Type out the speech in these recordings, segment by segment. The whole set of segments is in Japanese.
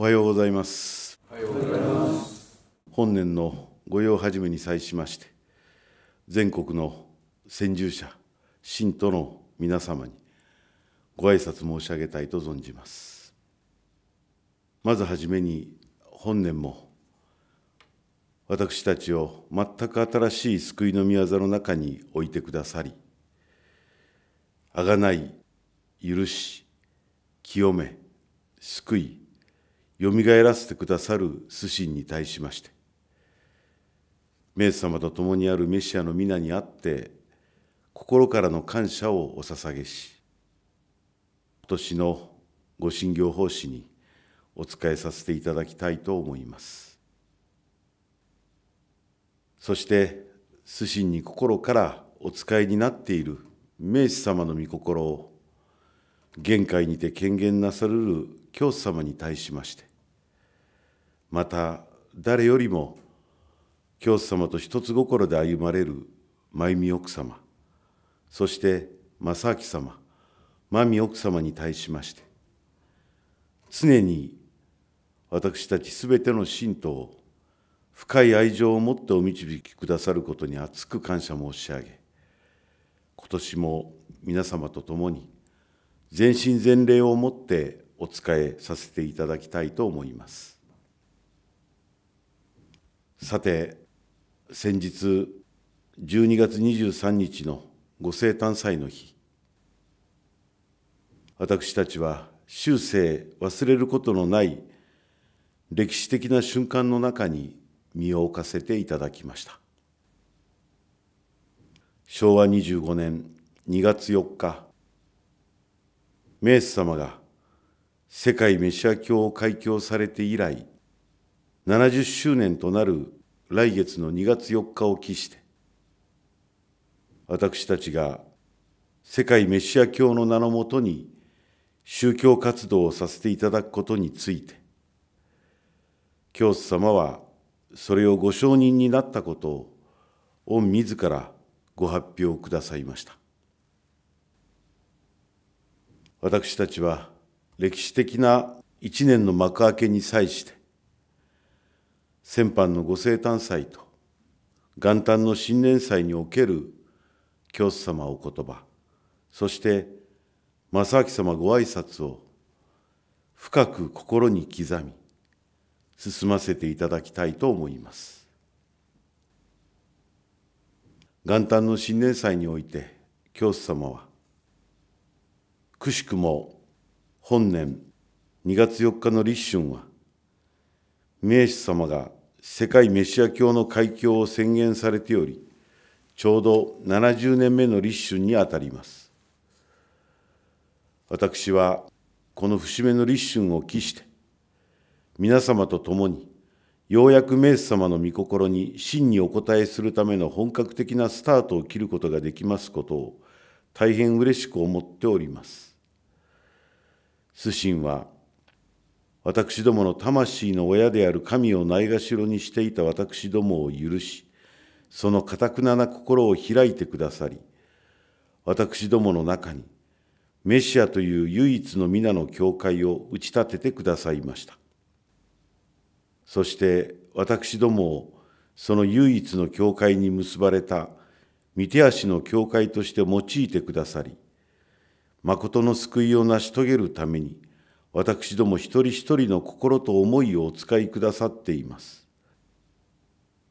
おはようございます。本年の御用始めに際しまして、全国の先住者、信徒の皆様にご挨拶申し上げたいと存じます。まずはじめに、本年も私たちを全く新しい救いの御業の中に置いてくださり、贖い、許し、清め、救い、よみがえらせてくださる主神に対しまして、メイ様と共にあるメシアの皆にあって、心からの感謝をお捧げし、今年のご信行奉仕にお仕えさせていただきたいと思います。そして、主神に心からお仕えになっている明治様の御心を、限界にて権限なされる教祖様に対しまして、また誰よりも教祖様と一つ心で歩まれる真由美奥様そして正明様真美奥様に対しまして常に私たちすべての信徒を深い愛情を持ってお導きくださることに厚く感謝申し上げ今年も皆様と共に全身全霊をもってお仕えさせていただきたいと思います。さて、先日、12月23日のご生誕祭の日、私たちは終生忘れることのない歴史的な瞬間の中に身を置かせていただきました。昭和25年2月4日、メイス様が世界メシア教を開教されて以来、70周年となる来月の2月4日を期して、私たちが世界メシア教の名のもとに宗教活動をさせていただくことについて、教祖様はそれをご承認になったことを、御自らご発表くださいました。私たちは歴史的な一年の幕開けに際して、先般のご生誕祭と元旦の新年祭における教祖様お言葉そして正明様ご挨拶を深く心に刻み進ませていただきたいと思います元旦の新年祭において教祖様はくしくも本年2月4日の立春は名手様が世界メシア教の開教を宣言されており、ちょうど70年目の立春にあたります。私は、この節目の立春を期して、皆様と共に、ようやくメイス様の御心に真にお応えするための本格的なスタートを切ることができますことを、大変嬉しく思っております。主神は、私どもの魂の親である神をないがしろにしていた私どもを許し、そのかたくなな心を開いてくださり、私どもの中に、メシアという唯一の皆の教会を打ち立ててくださいました。そして私どもをその唯一の教会に結ばれた御手足の教会として用いてくださり、誠の救いを成し遂げるために、私ども一人一人の心と思いをお使いくださっています。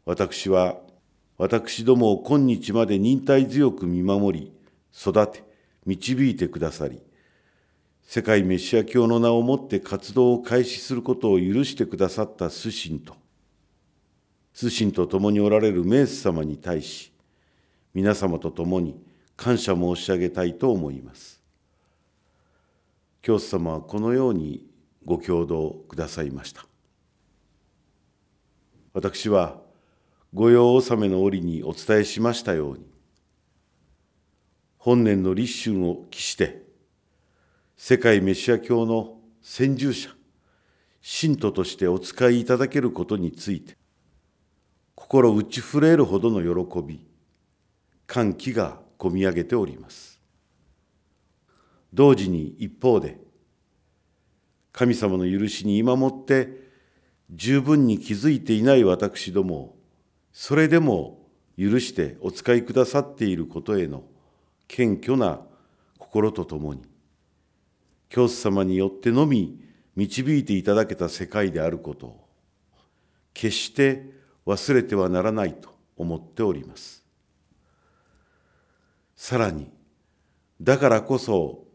私は、私どもを今日まで忍耐強く見守り、育て、導いてくださり、世界メシア教の名をもって活動を開始することを許してくださった主神と、主神と共におられるメス様に対し、皆様と共に感謝申し上げたいと思います。教祖様はこのようにご共同くださいました私は御用納めの折にお伝えしましたように本年の立春を期して世界メシア教の先住者信徒としてお使いいただけることについて心打ち震えるほどの喜び歓喜がこみ上げております同時に一方で、神様の許しに今もって十分に気づいていない私どもを、それでも許してお使いくださっていることへの謙虚な心とともに、教祖様によってのみ導いていただけた世界であることを、決して忘れてはならないと思っております。さらに、だからこそ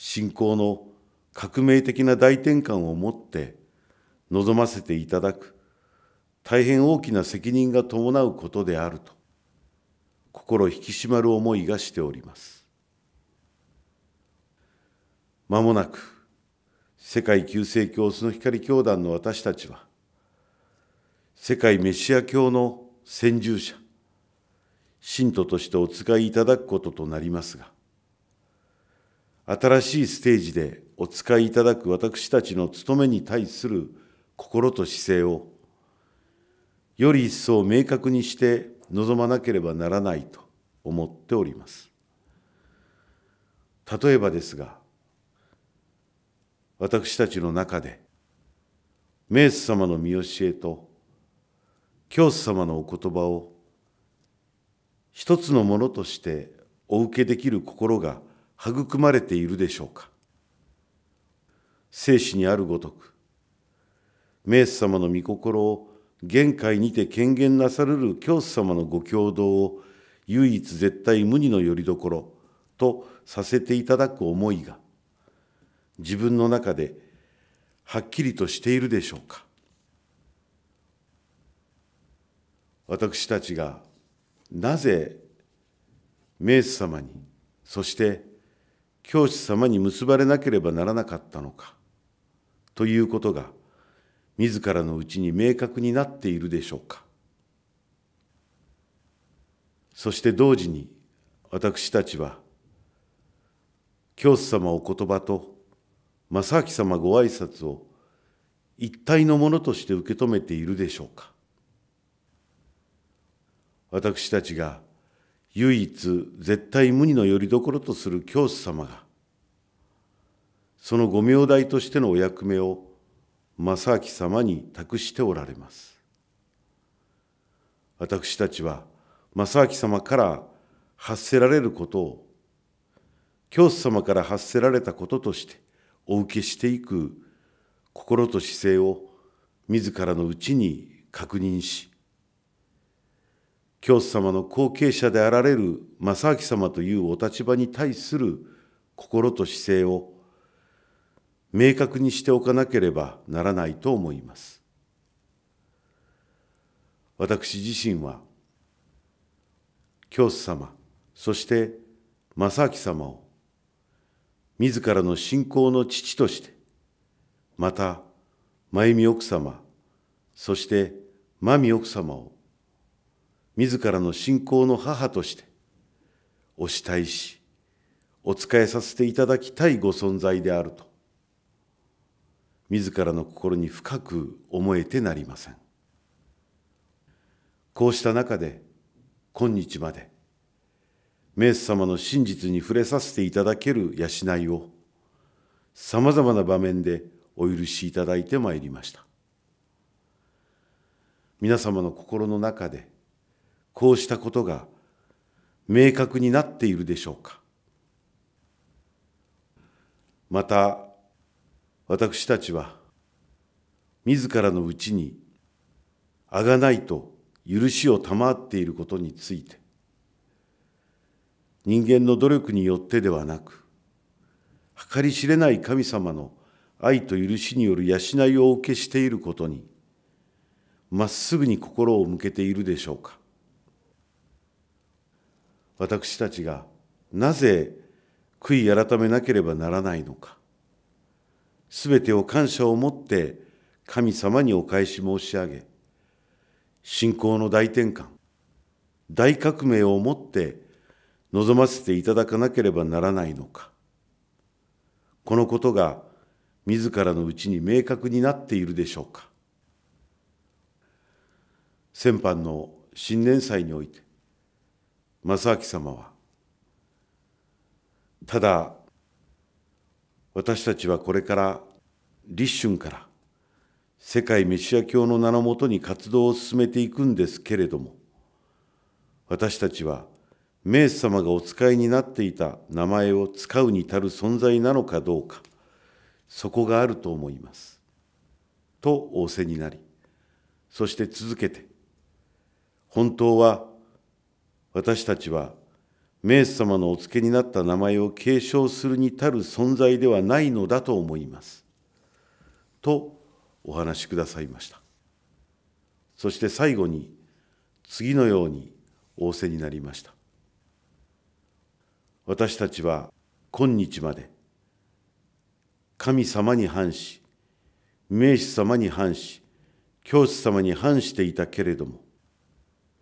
信仰の革命的な大転換をもって望ませていただく大変大きな責任が伴うことであると心引き締まる思いがしておりますまもなく世界救世教スの光教団の私たちは世界メシア教の先住者信徒としてお使いいただくこととなりますが新しいステージでお使いいただく私たちの務めに対する心と姿勢を、より一層明確にして臨まなければならないと思っております。例えばですが、私たちの中で、メス様の見教えと、教師様のお言葉を、一つのものとしてお受けできる心が育まれているでしょうか生死にあるごとく明ス様の御心を玄界にて権限なされる教祖様のご共同を唯一絶対無二の拠り所とさせていただく思いが自分の中ではっきりとしているでしょうか私たちがなぜ明ス様にそして教師様に結ばれなければならなかったのかということが自らのうちに明確になっているでしょうかそして同時に私たちは教師様お言葉と正明様ご挨拶を一体のものとして受け止めているでしょうか私たちが唯一絶対無二の拠り所とする教師様がそのご名代としてのお役目を正明様に託しておられます私たちは正明様から発せられることを教師様から発せられたこととしてお受けしていく心と姿勢を自らのうちに確認し教祖様の後継者であられる正明様というお立場に対する心と姿勢を明確にしておかなければならないと思います。私自身は、教祖様、そして正明様を、自らの信仰の父として、また、真由美奥様、そして真美奥様を自らの信仰の母として、お慕いし、お仕えさせていただきたいご存在であると、自らの心に深く思えてなりません。こうした中で、今日まで、メイス様の真実に触れさせていただける養いを、さまざまな場面でお許しいただいてまいりました。皆様の心の中で、こうしたことが明確になっているでしょうか。また、私たちは、自らのうちに、あがないと許しを賜っていることについて、人間の努力によってではなく、計り知れない神様の愛と許しによる養いをお受けしていることに、まっすぐに心を向けているでしょうか。私たちがなぜ悔い改めなければならないのか。すべてを感謝を持って神様にお返し申し上げ、信仰の大転換、大革命をもって望ませていただかなければならないのか。このことが自らのうちに明確になっているでしょうか。先般の新年祭において、正明様はただ私たちはこれから立春から世界メシア教の名のもとに活動を進めていくんですけれども私たちはメイス様がお使いになっていた名前を使うに足る存在なのかどうかそこがあると思います。と仰せになりそして続けて本当は私たちは、メイス様のお付けになった名前を継承するに足る存在ではないのだと思います。とお話しくださいました。そして最後に、次のように仰せになりました。私たちは今日まで、神様に反し、名士様に反し、教師様に反していたけれども、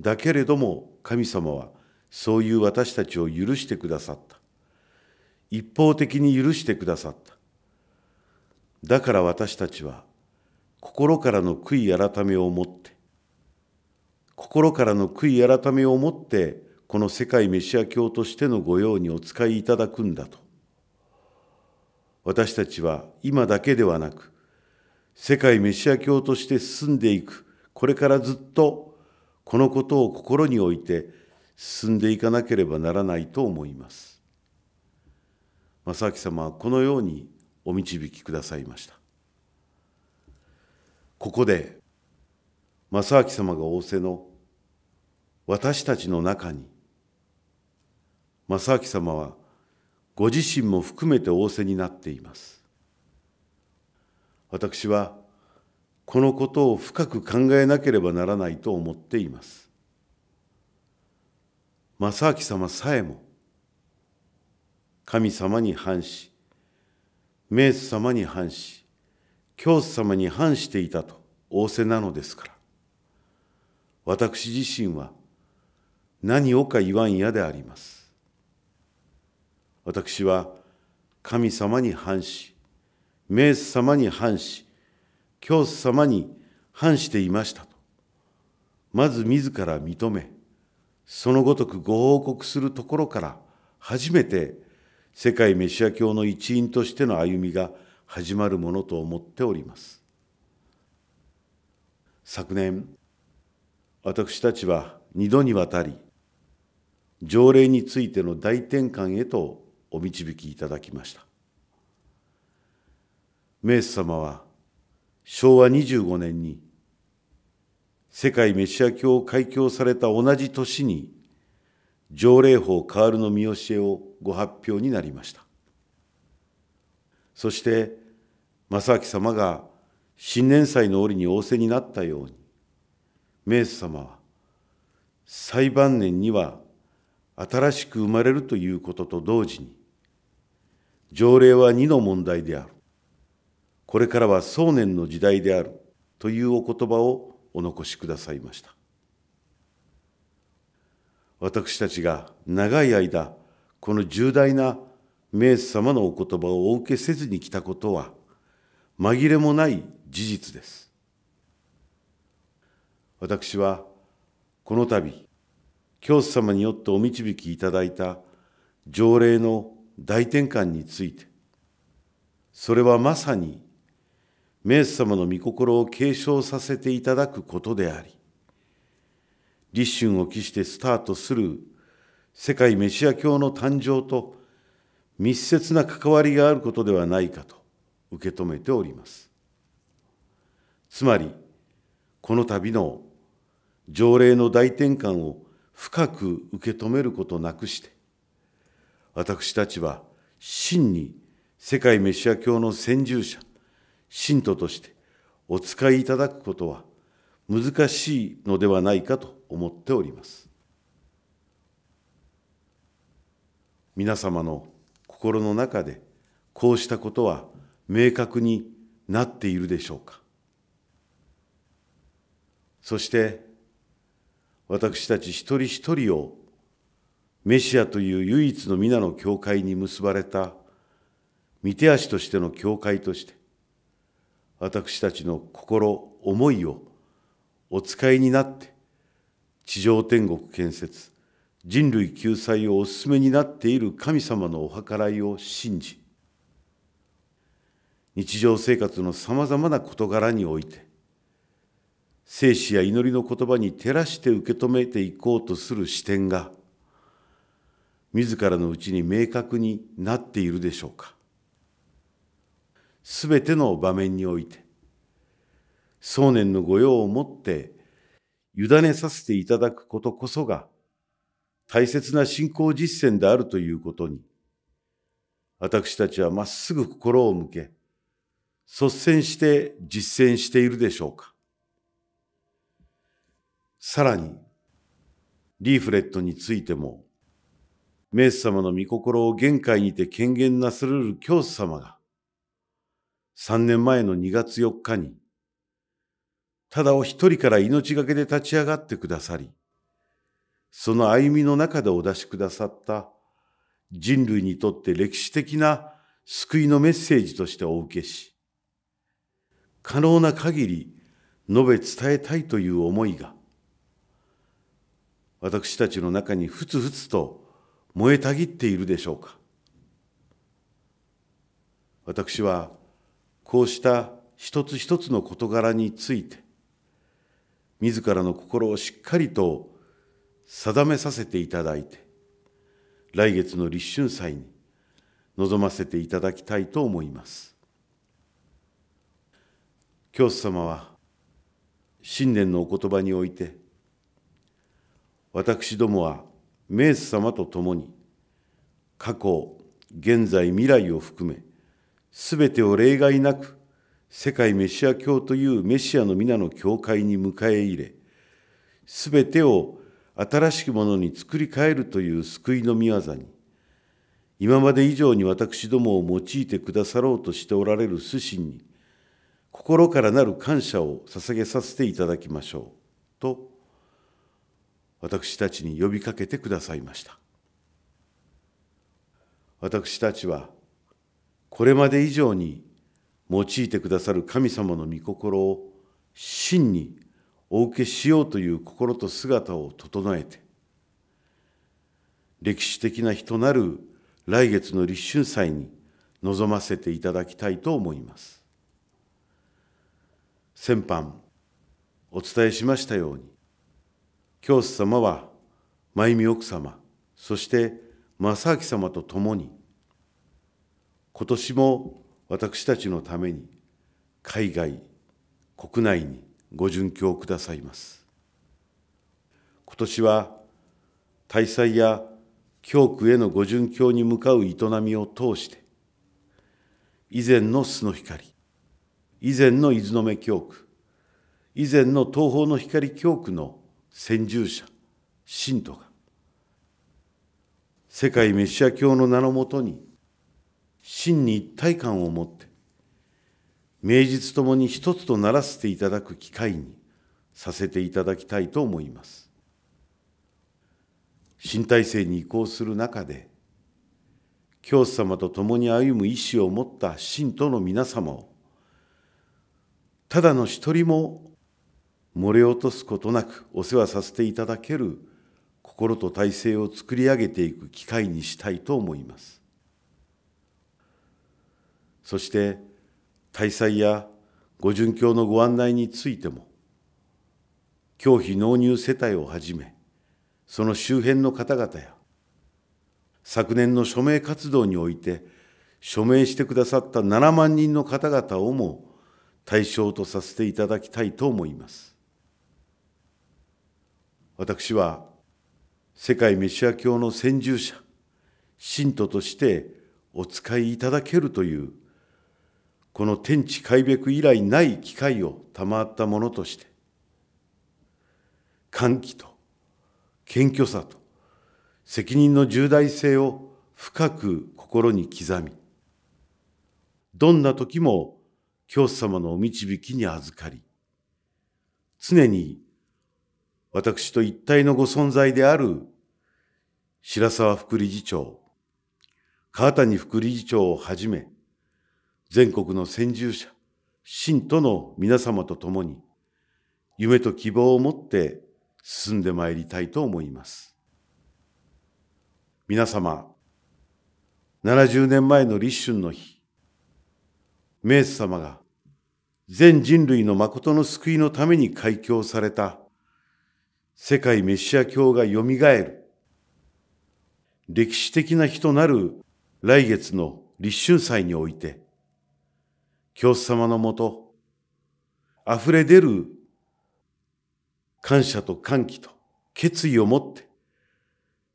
だけれども神様はそういう私たちを許してくださった。一方的に許してくださった。だから私たちは心からの悔い改めを持って心からの悔い改めを持ってこの世界メシア教としての御用にお使いいただくんだと私たちは今だけではなく世界メシア教として進んでいくこれからずっとこのことを心に置いて進んでいかなければならないと思います。正明様はこのようにお導きくださいました。ここで正明様が仰せの私たちの中に正明様はご自身も含めて仰せになっています。私はこのことを深く考えなければならないと思っています。正明様さえも神様に反し、明ス様に反し、教祖様に反していたと仰せなのですから、私自身は何をか言わんやであります。私は神様に反し、明ス様に反し、教祖様に反していましたと、まず自ら認め、そのごとくご報告するところから、初めて世界メシア教の一員としての歩みが始まるものと思っております。昨年、私たちは2度にわたり、条例についての大転換へとお導きいただきました。メイス様は昭和25年に世界メシア教を開教された同じ年に条例法カールの見教えをご発表になりましたそして正明様が新年祭の折に仰せになったように明ス様は最晩年には新しく生まれるということと同時に条例は二の問題であるこれからは壮年の時代であるというお言葉をお残しくださいました。私たちが長い間、この重大な明治様のお言葉をお受けせずに来たことは、紛れもない事実です。私は、この度、教祖様によってお導きいただいた条例の大転換について、それはまさにイエス様の御心を継承させていただくことであり、立春を期してスタートする世界メシア教の誕生と密接な関わりがあることではないかと受け止めております。つまり、この度の条例の大転換を深く受け止めることなくして、私たちは真に世界メシア教の先住者、信徒としてお使いいただくことは難しいのではないかと思っております。皆様の心の中でこうしたことは明確になっているでしょうか。そして私たち一人一人をメシアという唯一の皆の教会に結ばれた御手足としての教会として私たちの心思いをお使いになって地上天国建設人類救済をお勧めになっている神様のお計らいを信じ日常生活のさまざまな事柄において生死や祈りの言葉に照らして受け止めていこうとする視点が自らのうちに明確になっているでしょうかすべての場面において、想念の御用をもって、委ねさせていただくことこそが、大切な信仰実践であるということに、私たちはまっすぐ心を向け、率先して実践しているでしょうか。さらに、リーフレットについても、メイス様の御心を限界にて権限なさるる教祖様が、3年前の2月4日に、ただお一人から命がけで立ち上がってくださり、その歩みの中でお出しくださった人類にとって歴史的な救いのメッセージとしてお受けし、可能な限り述べ伝えたいという思いが、私たちの中にふつふつと燃えたぎっているでしょうか。私はこうした一つ一つの事柄について自らの心をしっかりと定めさせていただいて来月の立春祭に臨ませていただきたいと思います教祖様は新年のお言葉において私どもは名ス様と共に過去現在未来を含めすべてを例外なく、世界メシア教というメシアの皆の教会に迎え入れ、すべてを新しきものに作り変えるという救いの御業に、今まで以上に私どもを用いてくださろうとしておられる主神に、心からなる感謝を捧げさせていただきましょう、と、私たちに呼びかけてくださいました。私たちは、これまで以上に用いてくださる神様の御心を真にお受けしようという心と姿を整えて歴史的な日となる来月の立春祭に臨ませていただきたいと思います。先般お伝えしましたように教師様は真由美奥様そして正明様と共に今年も私たちのために海外国内にご殉教くださいます今年は大祭や教区へのご殉教に向かう営みを通して以前の巣の光以前の伊豆の目教区以前の東方の光教区の先住者信徒が世界メシア教の名のもとに真に一体感を持って、名実ともに一つとならせていただく機会にさせていただきたいと思います。新体制に移行する中で、教師様と共に歩む意志を持った信徒の皆様を、ただの一人も漏れ落とすことなくお世話させていただける心と体制を作り上げていく機会にしたいと思います。そして大祭や御殉教のご案内についても、教費納入世帯をはじめ、その周辺の方々や、昨年の署名活動において、署名してくださった7万人の方々をも対象とさせていただきたいと思います。私は、世界メシア教の先住者、信徒としてお使いいただけるというこの天地開闢以来ない機会を賜ったものとして、歓喜と謙虚さと責任の重大性を深く心に刻み、どんな時も教師様のお導きに預かり、常に私と一体のご存在である白沢副理事長、川谷副理事長をはじめ、全国の先住者、信徒の皆様と共に、夢と希望を持って進んでまいりたいと思います。皆様、70年前の立春の日、メイス様が全人類の誠の救いのために開教された世界メシア教が蘇る歴史的な日となる来月の立春祭において教祖様のもと、溢れ出る感謝と歓喜と決意を持って、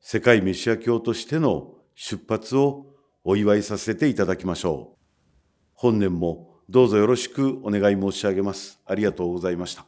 世界メシア教としての出発をお祝いさせていただきましょう。本年もどうぞよろしくお願い申し上げます。ありがとうございました。